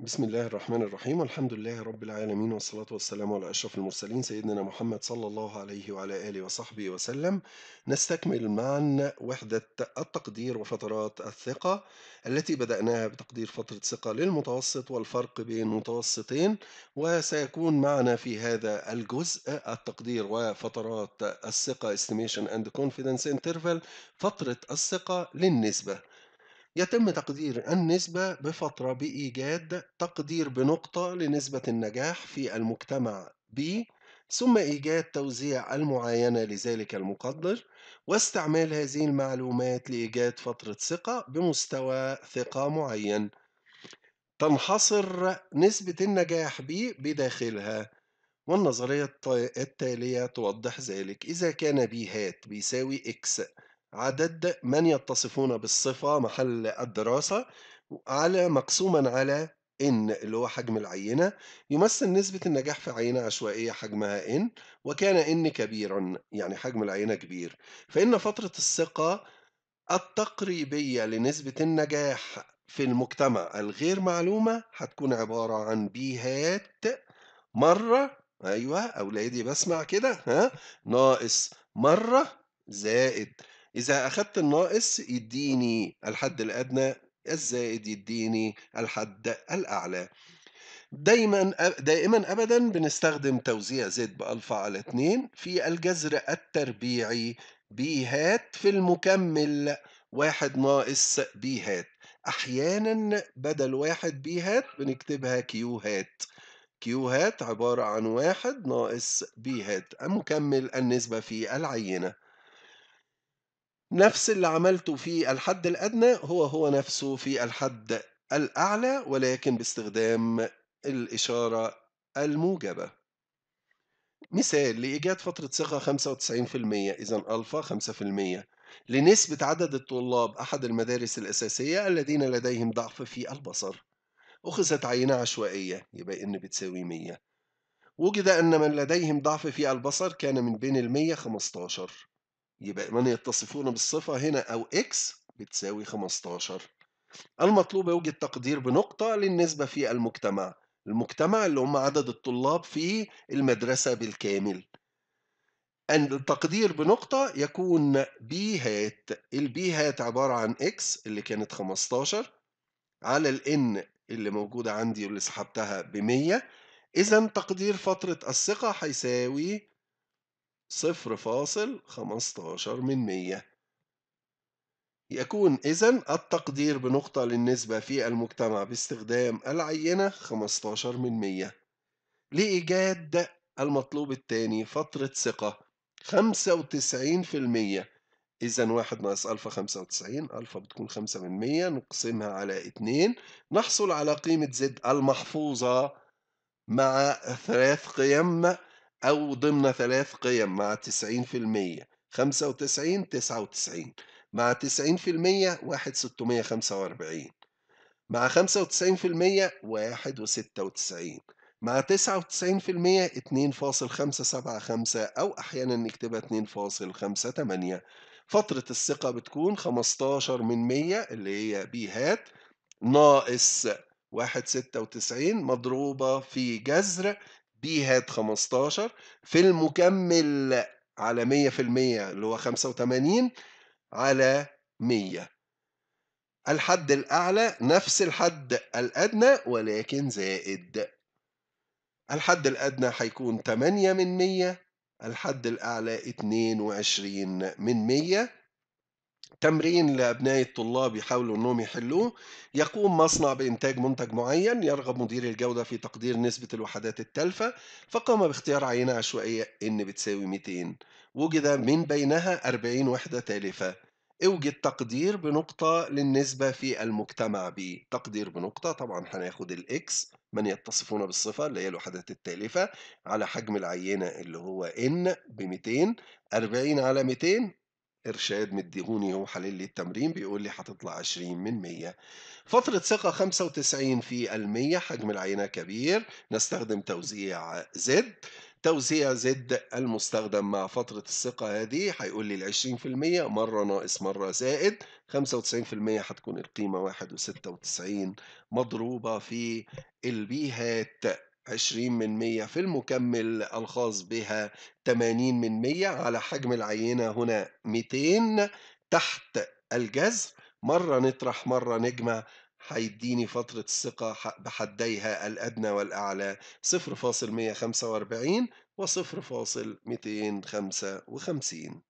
بسم الله الرحمن الرحيم والحمد لله رب العالمين والصلاة والسلام على أشرف المرسلين سيدنا محمد صلى الله عليه وعلى آله وصحبه وسلم نستكمل معا وحدة التقدير وفترات الثقة التي بدأناها بتقدير فترة ثقة للمتوسط والفرق بين متوسطين وسيكون معنا في هذا الجزء التقدير وفترات الثقة Estimation and Confidence Interval فترة الثقة للنسبة يتم تقدير النسبة بفترة بإيجاد تقدير بنقطة لنسبة النجاح في المجتمع B ثم إيجاد توزيع المعاينة لذلك المقدر واستعمال هذه المعلومات لإيجاد فترة ثقة بمستوى ثقة معين تنحصر نسبة النجاح B بداخلها والنظرية التالية توضح ذلك إذا كان B هات بيساوي X عدد من يتصفون بالصفة محل الدراسة على مقسوما على n اللي هو حجم العينة يمثل نسبة النجاح في عينة عشوائية حجمها n وكان n كبيرا يعني حجم العينة كبير فإن فترة الثقة التقريبية لنسبة النجاح في المجتمع الغير معلومة هتكون عبارة عن بيهات مرة أيوه أولادي بسمع كده ها ناقص مرة زائد إذا أخدت الناقص يديني الحد الأدنى الزائد يديني الحد الأعلى دايما دائما ابدا بنستخدم توزيع زد بالفا على 2 في الجذر التربيعي بي هات في المكمل واحد ناقص بي هات احيانا بدل واحد بي هات بنكتبها كيو هات كيو هات عبارة عن واحد ناقص بي هات مكمل النسبة في العينة نفس اللي عملته في الحد الأدنى هو هو نفسه في الحد الأعلى ولكن باستخدام الإشارة الموجبة مثال لإيجاد فترة ثقة 95% إذا ألفا 5% لنسبة عدد الطلاب أحد المدارس الأساسية الذين لديهم ضعف في البصر أخذت عينة عشوائية يبقى إن بتساوي 100 وجد أن من لديهم ضعف في البصر كان من بين المية 15 يبقى من يتصفون بالصفة هنا أو إكس بتساوي 15 المطلوب يوجد تقدير بنقطة للنسبة في المجتمع المجتمع اللي هم عدد الطلاب في المدرسة بالكامل أن التقدير بنقطة يكون بي هات البي هات عبارة عن إكس اللي كانت 15 على N اللي موجودة عندي واللي سحبتها بمية إذا تقدير فترة الثقة هيساوي صفر فاصل خمستاشر من مية يكون إذن التقدير بنقطة للنسبة في المجتمع باستخدام العينة خمستاشر من مية لإيجاد المطلوب الثاني فترة ثقة خمسة وتسعين في المية إذن واحد ناقص ألفا خمسة وتسعين ألفا بتكون خمسة من مية نقسمها على اتنين نحصل على قيمة زد المحفوظة مع ثلاث قيم أو ضمن ثلاث قيم مع تسعين في المية خمسة وتسعين تسعة وتسعين مع تسعين في المية واحد ستمية خمسة واربعين مع خمسة وتسعين في المية واحد وستة وتسعين مع تسعة وتسعين في المية اتنين فاصل خمسة سبعة خمسة أو أحيانا نكتبها اتنين فاصل خمسة تمانية فترة الثقة بتكون خمستاشر من مية اللي هي بي هات ناقص واحد ستة وتسعين مضروبة في جذر بي هات 15 في المكمل على 100% اللي هو 85 على 100 الحد الأعلى نفس الحد الأدنى ولكن زائد الحد الأدنى هيكون 8 من 100 الحد الأعلى 22 من 100 تمرين لأبناء الطلاب يحاولوا أنهم يحلوه يقوم مصنع بإنتاج منتج معين يرغب مدير الجودة في تقدير نسبة الوحدات التالفة فقام باختيار عينة عشوائية N بتساوي 200 وجد من بينها 40 وحدة تالفة اوجد تقدير بنقطة للنسبة في المجتمع ب تقدير بنقطة طبعا هناخد الإكس من يتصفون بالصفة اللي هي الوحدات التالفة على حجم العينة اللي هو N ب 200 40 على 200 إرشاد مديهوني هو حلل لي التمرين بيقول لي هتطلع 20 من 100 فترة ثقة 95 في المية حجم العينة كبير نستخدم توزيع زد توزيع زد المستخدم مع فترة الثقة هذه هيقول لي العشرين في المية مرة ناقص مرة زائد خمسة وتسعين في المية هتكون القيمة واحد وستة وتسعين مضروبة في البيهات 20 من 100 في المكمل الخاص بها 80 من 100 على حجم العينة هنا 200 تحت الجذر مرة نطرح مرة نجمع هيديني فترة الثقة بحديها الأدنى والأعلى 0.145 و 0.255